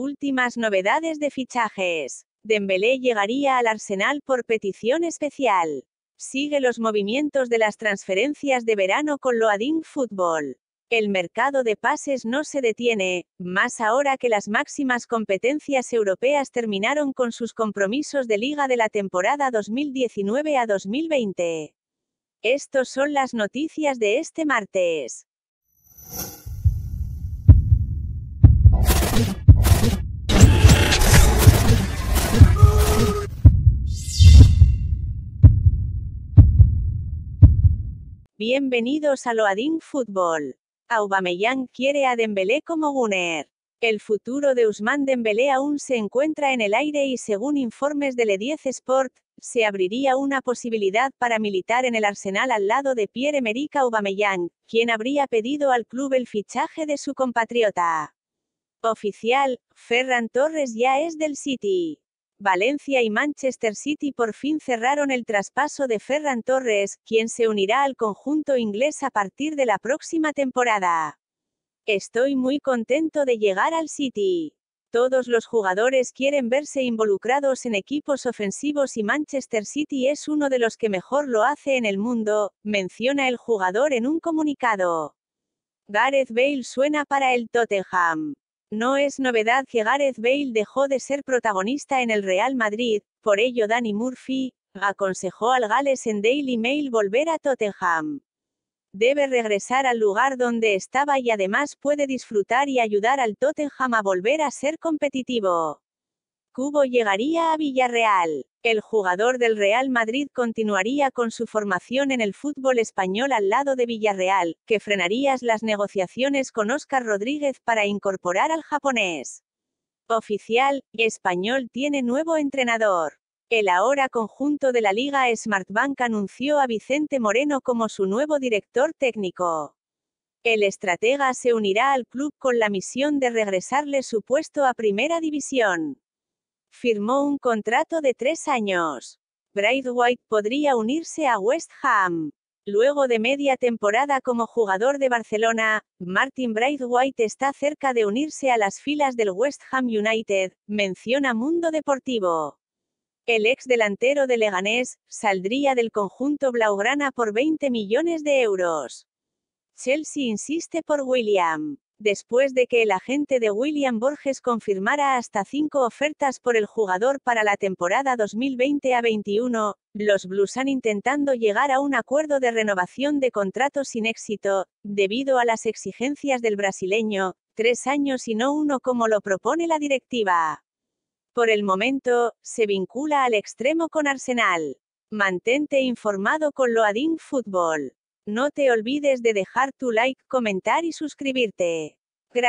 Últimas novedades de fichajes. Dembélé llegaría al Arsenal por petición especial. Sigue los movimientos de las transferencias de verano con Loading Football. El mercado de pases no se detiene, más ahora que las máximas competencias europeas terminaron con sus compromisos de liga de la temporada 2019 a 2020. Estos son las noticias de este martes. Bienvenidos a Loading Fútbol. Aubameyang quiere a Dembélé como Gunner. El futuro de Usman Dembélé aún se encuentra en el aire y según informes de Le 10 Sport, se abriría una posibilidad para militar en el Arsenal al lado de Pierre-Emerick Aubameyang, quien habría pedido al club el fichaje de su compatriota. Oficial, Ferran Torres ya es del City. Valencia y Manchester City por fin cerraron el traspaso de Ferran Torres, quien se unirá al conjunto inglés a partir de la próxima temporada. Estoy muy contento de llegar al City. Todos los jugadores quieren verse involucrados en equipos ofensivos y Manchester City es uno de los que mejor lo hace en el mundo, menciona el jugador en un comunicado. Gareth Bale suena para el Tottenham. No es novedad que Gareth Bale dejó de ser protagonista en el Real Madrid, por ello Danny Murphy, aconsejó al Gales en Daily Mail volver a Tottenham. Debe regresar al lugar donde estaba y además puede disfrutar y ayudar al Tottenham a volver a ser competitivo. Cubo llegaría a Villarreal. El jugador del Real Madrid continuaría con su formación en el fútbol español al lado de Villarreal, que frenarías las negociaciones con Óscar Rodríguez para incorporar al japonés. Oficial, Español tiene nuevo entrenador. El ahora conjunto de la Liga Smartbank anunció a Vicente Moreno como su nuevo director técnico. El estratega se unirá al club con la misión de regresarle su puesto a Primera División firmó un contrato de tres años. Braithwaite podría unirse a West Ham. Luego de media temporada como jugador de Barcelona, Martin Braithwaite está cerca de unirse a las filas del West Ham United, menciona Mundo Deportivo. El ex delantero de Leganés saldría del conjunto Blaugrana por 20 millones de euros. Chelsea insiste por William después de que el agente de William Borges confirmara hasta cinco ofertas por el jugador para la temporada 2020 a 21, los Blues han intentando llegar a un acuerdo de renovación de contrato sin éxito, debido a las exigencias del brasileño, tres años y no uno como lo propone la directiva. Por el momento, se vincula al extremo con Arsenal. Mantente informado con Loading Football no te olvides de dejar tu like, comentar y suscribirte. Gracias.